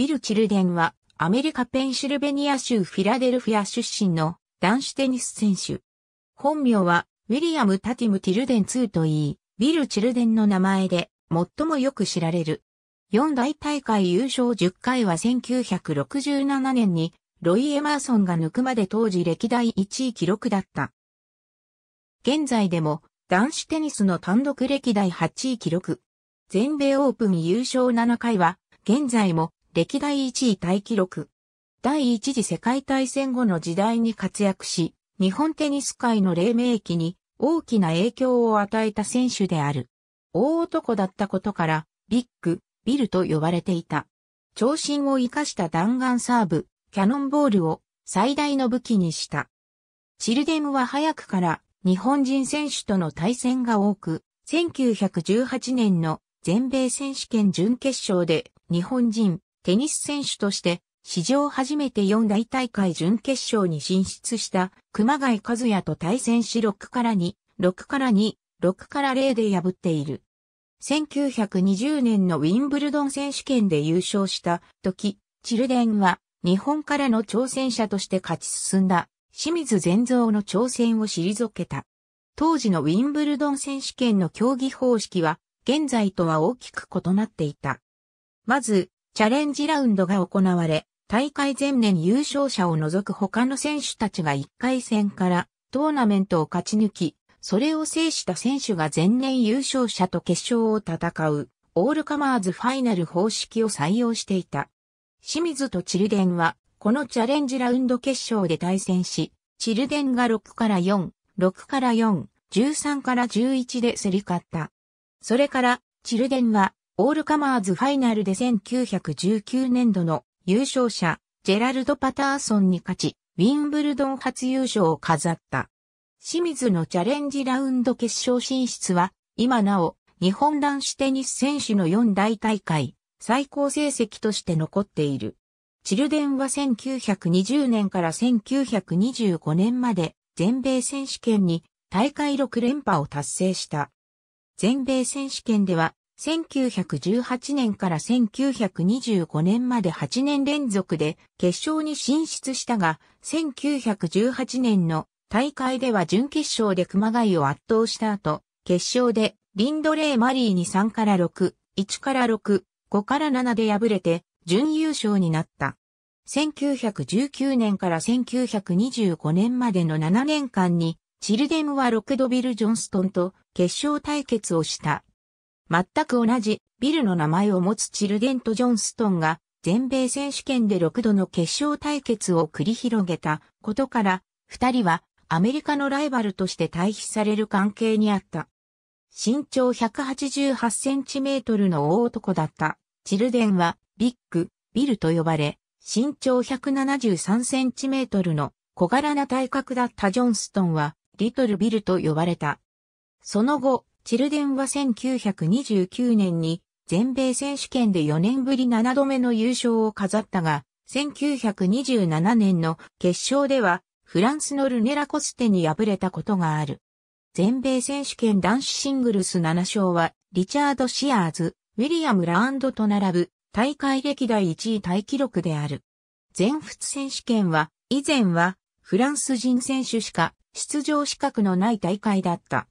ビル・チルデンは、アメリカペンシルベニア州フィラデルフィア出身の男子テニス選手。本名は、ウィリアム・タティム・ティルデン2といい、ビル・チルデンの名前で、最もよく知られる。四大大会優勝10回は1967年に、ロイ・エマーソンが抜くまで当時歴代1位記録だった。現在でも男子テニスの単独歴代8位記録。全米オープン優勝7回は現在も歴代1位タイ記録。第一次世界大戦後の時代に活躍し、日本テニス界の黎明期に大きな影響を与えた選手である。大男だったことから、ビッグ、ビルと呼ばれていた。長身を生かした弾丸サーブ、キャノンボールを最大の武器にした。チルデムは早くから日本人選手との対戦が多く、1918年の全米選手権準決勝で日本人テニス選手として史上初めて四大大会準決勝に進出した熊谷和也と対戦し6から2、6から2、6から0で破っている。1920年のウィンブルドン選手権で優勝した時、チルデンは日本からの挑戦者として勝ち進んだ清水善造の挑戦を退けた。当時のウィンブルドン選手権の競技方式は現在とは大きく異なっていた。まず、チャレンジラウンドが行われ、大会前年優勝者を除く他の選手たちが1回戦からトーナメントを勝ち抜き、それを制した選手が前年優勝者と決勝を戦う、オールカマーズファイナル方式を採用していた。清水とチルデンは、このチャレンジラウンド決勝で対戦し、チルデンが6から4、6から4、13から11で競り勝った。それから、チルデンは、オールカマーズファイナルで1919年度の優勝者、ジェラルド・パターソンに勝ち、ウィンブルドン初優勝を飾った。清水のチャレンジラウンド決勝進出は、今なお、日本男子テニス選手の4大大会、最高成績として残っている。チルデンは1920年から1925年まで、全米選手権に大会6連覇を達成した。全米選手権では、1918年から1925年まで8年連続で決勝に進出したが、1918年の大会では準決勝で熊谷を圧倒した後、決勝でリンドレー・マリーに3から6、1から6、5から7で敗れて準優勝になった。1919年から1925年までの7年間に、チルデムはロクドビル・ジョンストンと決勝対決をした。全く同じビルの名前を持つチルデント・ジョンストンが全米選手権で6度の決勝対決を繰り広げたことから、二人はアメリカのライバルとして対比される関係にあった。身長188センチメートルの大男だった。チルデンはビッグ、ビルと呼ばれ、身長173センチメートルの小柄な体格だったジョンストンは、リトルビルと呼ばれた。その後、チルデンは1929年に全米選手権で4年ぶり7度目の優勝を飾ったが、1927年の決勝ではフランスのルネラコステに敗れたことがある。全米選手権男子シングルス7勝は、リチャード・シアーズ、ウィリアム・ラーンドと並ぶ、大会歴代1位タイ記録である。全仏選手権は、以前は、フランス人選手しか出場資格のない大会だった。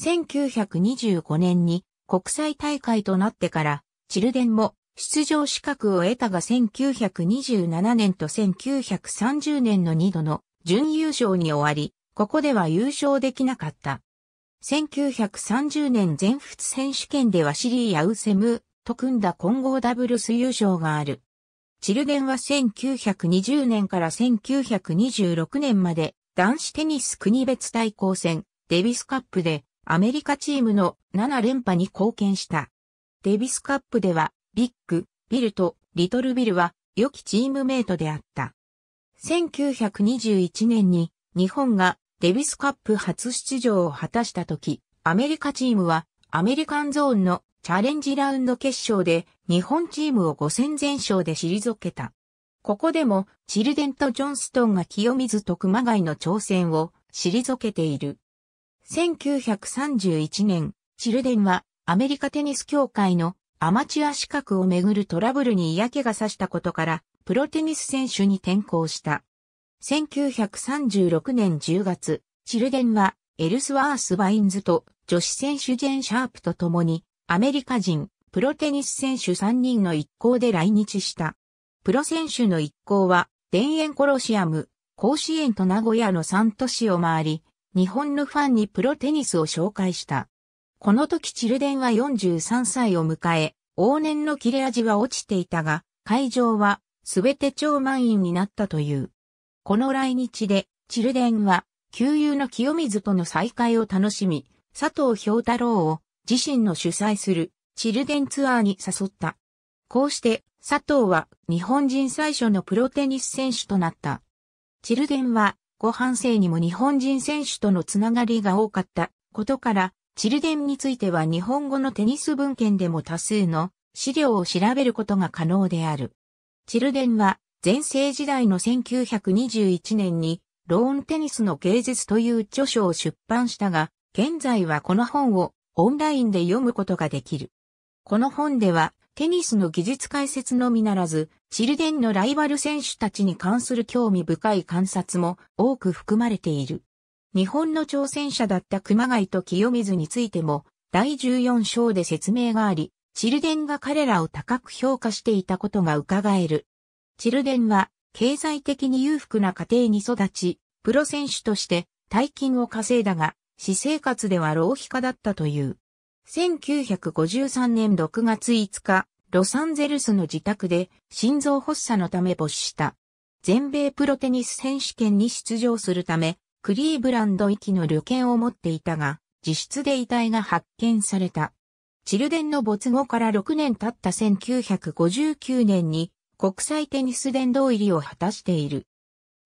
1925年に国際大会となってから、チルデンも出場資格を得たが1927年と1930年の2度の準優勝に終わり、ここでは優勝できなかった。1930年全仏選手権ではシリーやウセムと組んだ混合ダブルス優勝がある。チルデンは1920年から1926年まで男子テニス国別対抗戦デビスカップでアメリカチームの7連覇に貢献した。デビスカップでは、ビッグ、ビルとリトルビルは良きチームメイトであった。1921年に日本がデビスカップ初出場を果たした時、アメリカチームはアメリカンゾーンのチャレンジラウンド決勝で日本チームを5戦全勝で退けた。ここでもチルデント・ジョンストンが清水と熊谷の挑戦を退けている。1931年、チルデンはアメリカテニス協会のアマチュア資格をめぐるトラブルに嫌気がさしたことから、プロテニス選手に転向した。1936年10月、チルデンはエルスワース・バインズと女子選手ジェン・シャープと共にアメリカ人プロテニス選手3人の一行で来日した。プロ選手の一行は田園コロシアム、甲子園と名古屋の3都市を回り、日本のファンにプロテニスを紹介した。この時チルデンは43歳を迎え、往年の切れ味は落ちていたが、会場はすべて超満員になったという。この来日で、チルデンは、旧友の清水との再会を楽しみ、佐藤氷太郎を自身の主催するチルデンツアーに誘った。こうして佐藤は日本人最初のプロテニス選手となった。チルデンは後半生にも日本人選手とのつながりが多かったことから、チルデンについては日本語のテニス文献でも多数の資料を調べることが可能である。チルデンは前世時代の1921年にローンテニスの芸術という著書を出版したが、現在はこの本をオンラインで読むことができる。この本ではテニスの技術解説のみならず、チルデンのライバル選手たちに関する興味深い観察も多く含まれている。日本の挑戦者だった熊谷と清水についても、第14章で説明があり、チルデンが彼らを高く評価していたことが伺える。チルデンは、経済的に裕福な家庭に育ち、プロ選手として大金を稼いだが、私生活では浪費家だったという。1953年6月5日、ロサンゼルスの自宅で心臓発作のため没した。全米プロテニス選手権に出場するため、クリーブランド行きの旅券を持っていたが、自室で遺体が発見された。チルデンの没後から6年経った1959年に国際テニス殿堂入りを果たしている。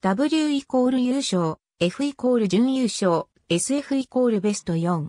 W イコール優勝、F イコール準優勝、SF イコールベスト4。